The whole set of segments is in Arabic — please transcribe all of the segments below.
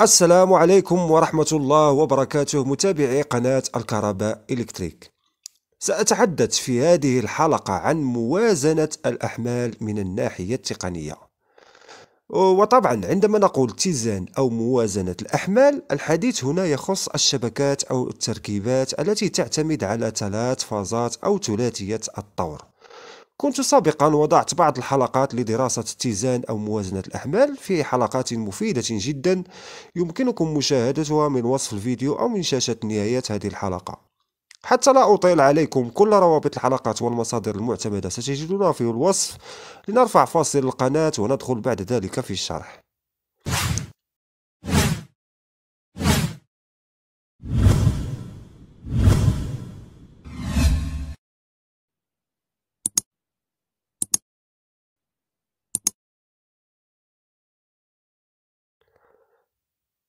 السلام عليكم ورحمة الله وبركاته متابعي قناة الكهرباء إلكتريك سأتحدث في هذه الحلقة عن موازنة الأحمال من الناحية التقنية وطبعا عندما نقول اتزان أو موازنة الأحمال الحديث هنا يخص الشبكات أو التركيبات التي تعتمد على ثلاث فازات أو ثلاثية الطور كنت سابقا وضعت بعض الحلقات لدراسة اتزان أو موازنة الأحمال في حلقات مفيدة جدا يمكنكم مشاهدتها من وصف الفيديو أو من شاشة نهاية هذه الحلقة حتى لا أطيل عليكم كل روابط الحلقات والمصادر المعتمدة ستجدونها في الوصف لنرفع فاصل القناة وندخل بعد ذلك في الشرح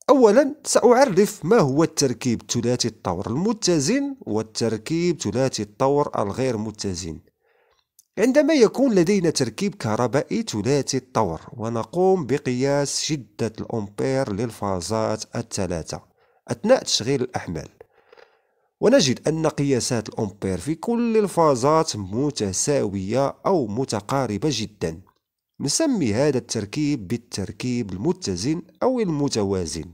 أولا سأعرف ما هو التركيب ثلاثي الطور المتزن والتركيب ثلاثي الطور الغير متزن عندما يكون لدينا تركيب كهربائي ثلاثي الطور ونقوم بقياس شدة الأمبير للفازات الثلاثة أثناء تشغيل الأحمال ونجد أن قياسات الأمبير في كل الفازات متساوية أو متقاربة جداً نسمي هذا التركيب بالتركيب المتزن أو المتوازن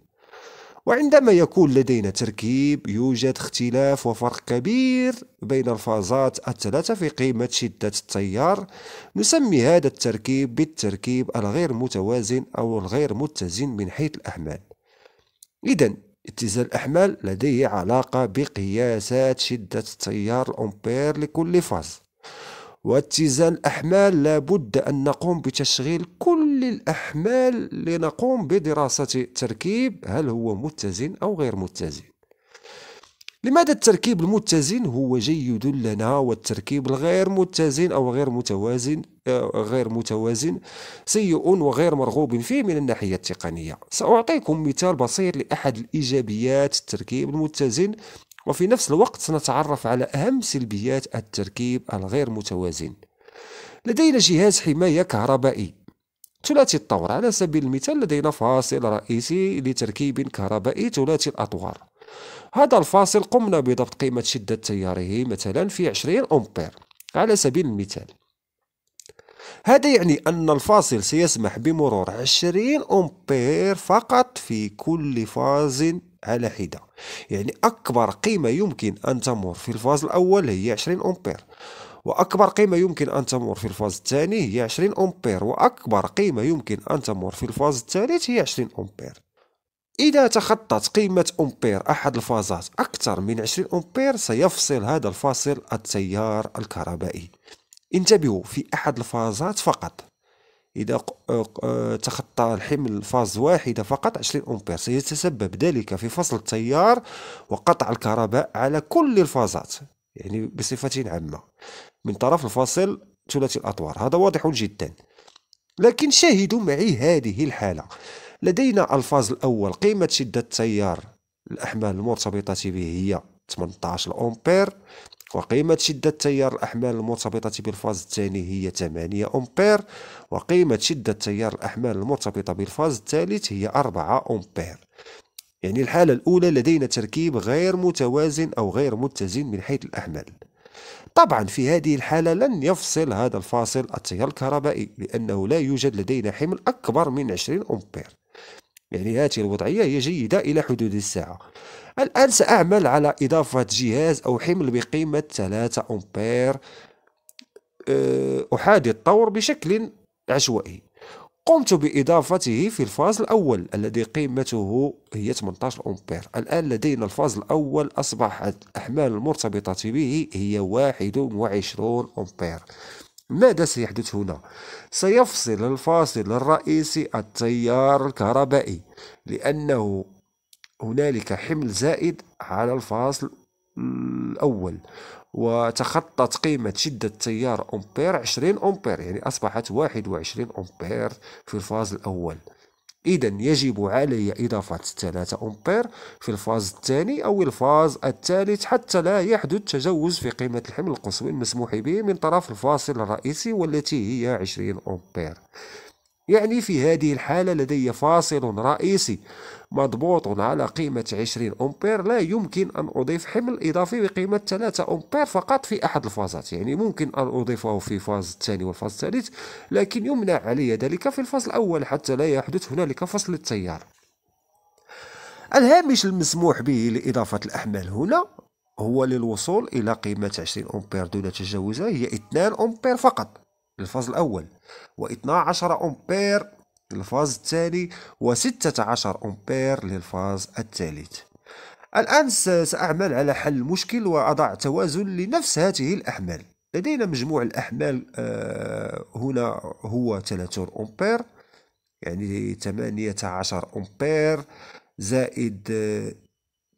وعندما يكون لدينا تركيب يوجد اختلاف وفرق كبير بين الفازات الثلاثة في قيمة شدة التيار نسمي هذا التركيب بالتركيب الغير متوازن أو الغير متزن من حيث الأحمال إذا اتزان الأحمال لديه علاقة بقياسات شدة التيار الأمبير لكل فاز واتزان الأحمال لابد أن نقوم بتشغيل كل الأحمال لنقوم بدراسة تركيب هل هو متزن أو غير متزن لماذا التركيب المتزن هو جيد لنا والتركيب الغير متزن أو غير متوازن آه، غير متوازن سيء وغير مرغوب فيه من الناحية التقنية سأعطيكم مثال بسيط لأحد الإيجابيات التركيب المتزن وفي نفس الوقت سنتعرف على أهم سلبيات التركيب الغير متوازن لدينا جهاز حماية كهربائي ثلاثي الطور على سبيل المثال لدينا فاصل رئيسي لتركيب كهربائي ثلاثي الأطوار هذا الفاصل قمنا بضبط قيمة شدة تياره مثلا في 20 أمبير على سبيل المثال هذا يعني أن الفاصل سيسمح بمرور 20 أمبير فقط في كل فاز على حدة يعني أكبر قيمة يمكن أن تمر في الفاز الأول هي 20 أمبير وأكبر قيمة يمكن أن تمر في الفاز الثاني هي 20 أمبير وأكبر قيمة يمكن أن تمر في الفاز الثالث هي 20 أمبير إذا تخطت قيمة أمبير أحد الفازات أكثر من 20 أمبير سيفصل هذا الفاصل التيار الكهربائي انتبهوا في أحد الفازات فقط إذا آه، آه، تخطى الحمل فاز واحدة فقط 20 أمبير سيتسبب ذلك في فصل التيار وقطع الكهرباء على كل الفازات يعني بصفة عامة من طرف الفاصل ثلاثي الأطوار هذا واضح جدا لكن شاهدوا معي هذه الحالة لدينا الفاز الأول قيمة شدة التيار الأحمال المرتبطة به هي 18 أمبير وقيمة شدة تيار الأحمال المرتبطة بالفاز الثاني هي 8 أمبير وقيمة شدة تيار الأحمال المرتبطة بالفاز الثالث هي 4 أمبير يعني الحالة الأولى لدينا تركيب غير متوازن أو غير متزن من حيث الأحمال طبعا في هذه الحالة لن يفصل هذا الفاصل التيار الكهربائي لأنه لا يوجد لدينا حمل أكبر من 20 أمبير يعني هذه الوضعية هي جيدة إلى حدود الساعة الآن سأعمل على إضافة جهاز أو حمل بقيمة 3 أمبير آه، أحادي الطور بشكل عشوائي قمت بإضافته في الفاز الأول الذي قيمته هي 18 أمبير الآن لدينا الفاز الأول أصبحت الأحمال المرتبطة به هي 21 أمبير ماذا سيحدث هنا؟ سيفصل الفاصل الرئيسي التيار الكهربائي لأنه هنالك حمل زائد على الفاصل الأول وتخطت قيمة شدة تيار أمبير 20 أمبير يعني أصبحت 21 أمبير في الفاز الأول إذا يجب علي إضافة 3 أمبير في الفاز الثاني أو الفاز الثالث حتى لا يحدث تجاوز في قيمة الحمل القصوي المسموح به من طرف الفاصل الرئيسي والتي هي 20 أمبير يعني في هذه الحالة لدي فاصل رئيسي مضبوط على قيمة 20 أمبير لا يمكن أن أضيف حمل إضافي بقيمة 3 أمبير فقط في أحد الفازات يعني ممكن أن أضيفه في فاز الثاني والفاز الثالث لكن يمنع علي ذلك في الفاز الأول حتى لا يحدث هنالك فصل التيار الهامش المسموح به لإضافة الأحمال هنا هو للوصول إلى قيمة 20 أمبير دون تجاوزها هي 2 أمبير فقط للفاز الأول و12 أمبير للفاز الثاني و16 أمبير للفاز الثالث الآن سأعمل على حل المشكل وأضع توازن لنفس هذه الأحمال لدينا مجموع الأحمال آه، هنا هو 30 أمبير يعني 18 أمبير زائد آه،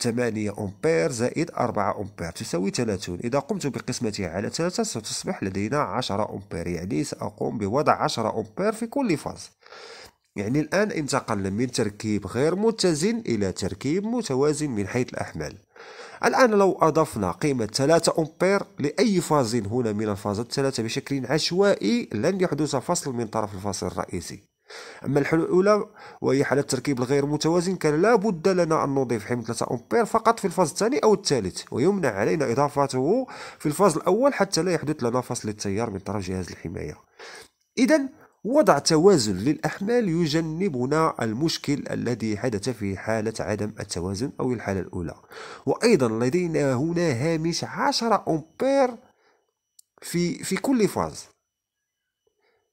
8 أمبير زائد 4 أمبير تساوي 30 إذا قمت بقسمتها على 3 ستصبح لدينا 10 أمبير يعني سأقوم بوضع 10 أمبير في كل فاز يعني الآن انتقلنا من تركيب غير متزن إلى تركيب متوازن من حيث الأحمال الآن لو أضفنا قيمة 3 أمبير لأي فاز هنا من الفازات الثلاثة بشكل عشوائي لن يحدث فصل من طرف الفصل الرئيسي أما الحلول الأولى وهي حالة التركيب الغير متوازن كان لابد لنا أن نضيف حمل 3 أمبير فقط في الفاز الثاني أو الثالث ويمنع علينا إضافته في الفاز الأول حتى لا يحدث لنا فصل التيار من طرف جهاز الحماية إذا وضع توازن للأحمال يجنبنا المشكل الذي حدث في حالة عدم التوازن أو الحالة الأولى وأيضا لدينا هنا هامش 10 أمبير في في كل فاز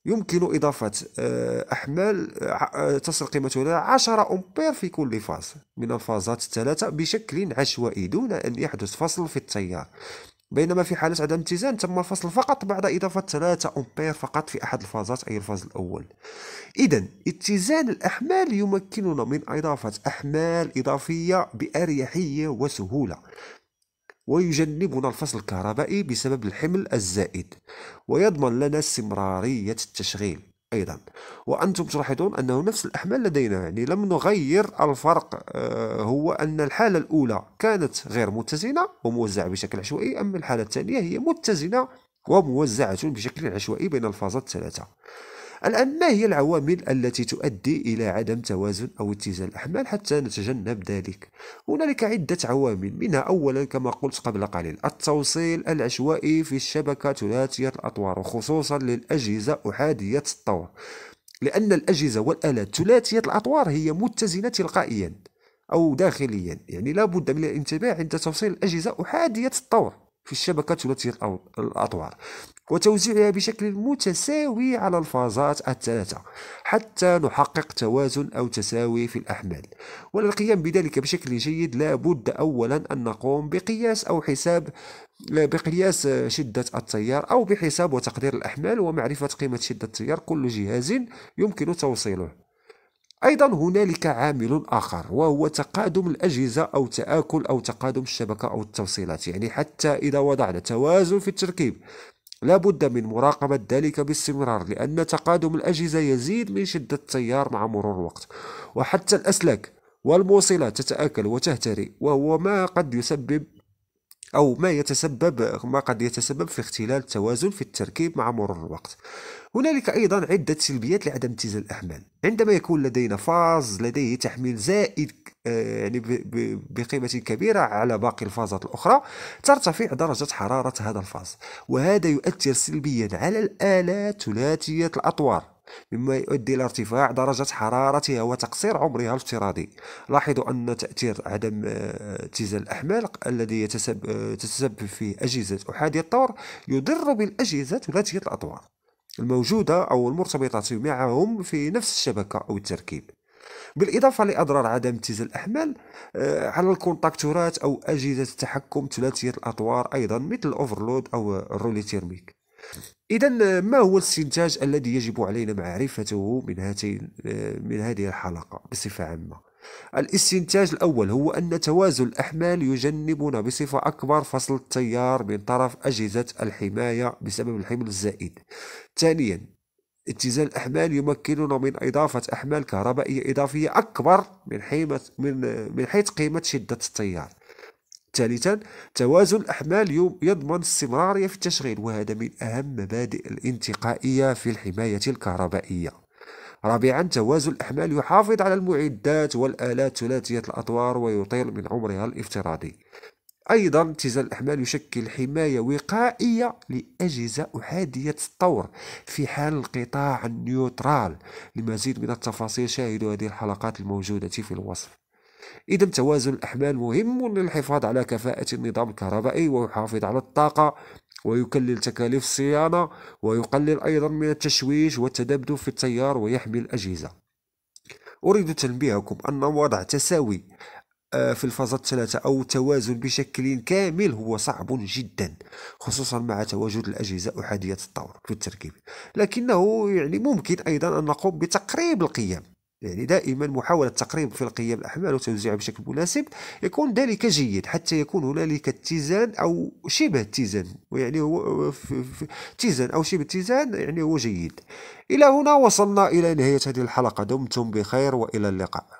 يمكن إضافة آه، أحمال آه، تصل قيمتها إلى 10 أمبير في كل فاز من الفازات الثلاثة بشكل عشوائي دون أن يحدث فصل في التيار بينما في حالة عدم اتزان تم الفصل فقط بعد إضافة 3 أمبير فقط في أحد الفازات أي الفاز الأول إذا اتزان الأحمال يمكننا من إضافة أحمال إضافية بأريحية وسهولة ويجنبنا الفصل الكهربائي بسبب الحمل الزائد ويضمن لنا استمرارية التشغيل ايضا وانتم تلاحظون انه نفس الاحمال لدينا يعني لم نغير الفرق آه، هو ان الحاله الاولى كانت غير متزنه وموزعه بشكل عشوائي اما الحاله الثانيه هي متزنه وموزعه بشكل عشوائي بين الفازات الثلاثه الآن ما هي العوامل التي تؤدي إلى عدم توازن أو اتزان الأحمال حتى نتجنب ذلك؟ هنالك عدة عوامل منها أولا كما قلت قبل قليل التوصيل العشوائي في الشبكة ثلاثية الأطوار وخصوصا للأجهزة أحادية الطور لأن الأجهزة والآلات ثلاثية الأطوار هي متزنة تلقائيا أو داخليا يعني لا بد من الانتباه عند توصيل الأجهزة أحادية الطور في الشبكة ثلاثية الأطوار وتوزيعها بشكل متساوي على الفازات الثلاثة حتى نحقق توازن أو تساوي في الأحمال وللقيام بذلك بشكل جيد لا بد أولا أن نقوم بقياس أو حساب بقياس شدة التيار أو بحساب وتقدير الأحمال ومعرفة قيمة شدة التيار كل جهاز يمكن توصيله أيضا هنالك عامل آخر وهو تقادم الأجهزة أو تآكل أو تقادم الشبكة أو التوصيلات يعني حتى إذا وضعنا توازن في التركيب لابد من مراقبة ذلك باستمرار لأن تقادم الأجهزة يزيد من شدة التيار مع مرور الوقت وحتى الأسلاك والموصلات تتآكل وتهتري وهو ما قد يسبب أو ما يتسبب ما قد يتسبب في اختلال التوازن في التركيب مع مرور الوقت هنالك أيضا عدة سلبيات لعدم اتزان الأحمال عندما يكون لدينا فاز لديه تحميل زائد آه، يعني بقيمة كبيرة على باقي الفازات الأخرى ترتفع درجة حرارة هذا الفاز وهذا يؤثر سلبيا على الآلات ثلاثية الأطوار مما يؤدي إلى ارتفاع درجة حرارتها وتقصير عمرها الافتراضي لاحظوا أن تأثير عدم آه، اتزان الأحمال الذي آه، تتسبب فيه أجهزة أحادي الطور يضر بالأجهزة ثلاثية الأطوار الموجودة أو المرتبطة معهم في نفس الشبكة أو التركيب بالاضافه لاضرار عدم امتياز الاحمال آه، على الكونتاكتورات او اجهزه التحكم ثلاثيه الاطوار ايضا مثل الاوفرلود او الرولي تيرميك اذا آه، ما هو الاستنتاج الذي يجب علينا معرفته من هاتين آه، من هذه الحلقه بصفه عامه الاستنتاج الأول هو أن توازن الأحمال يجنبنا بصفة أكبر فصل التيار من طرف أجهزة الحماية بسبب الحمل الزائد. ثانيا اتزان الأحمال يمكننا من إضافة أحمال كهربائية إضافية أكبر من حيث من من حيث قيمة شدة التيار. ثالثا توازن الأحمال يضمن استمرارية في التشغيل وهذا من أهم مبادئ الانتقائية في الحماية الكهربائية. رابعا توازن الأحمال يحافظ على المعدات والآلات ثلاثية الاطوار ويطيل من عمرها الافتراضي أيضا اتزان الأحمال يشكل حماية وقائية لأجهزة أحادية الطور في حال القطاع النيوترال لمزيد من التفاصيل شاهدوا هذه الحلقات الموجودة في الوصف إذا توازن الأحمال مهم للحفاظ على كفاءة النظام الكهربائي ويحافظ على الطاقة ويقلل تكاليف الصيانة ويقلل أيضا من التشويش والتذبذب في التيار ويحمي الأجهزة أريد تنبيهكم أن وضع تساوي آه، في الفازات الثلاثة أو التوازن بشكل كامل هو صعب جدا خصوصا مع تواجد الأجهزة أحادية الطور في التركيب لكنه يعني ممكن أيضا أن نقوم بتقريب القيم يعني دائما محاولة تقريب في القيم الأحمال وتوزيعها بشكل مناسب يكون ذلك جيد حتى يكون هنالك اتزان أو شبه اتزان ويعني هو اتزان أو شبه اتزان يعني هو جيد إلى هنا وصلنا إلى نهاية هذه الحلقة دمتم بخير وإلى اللقاء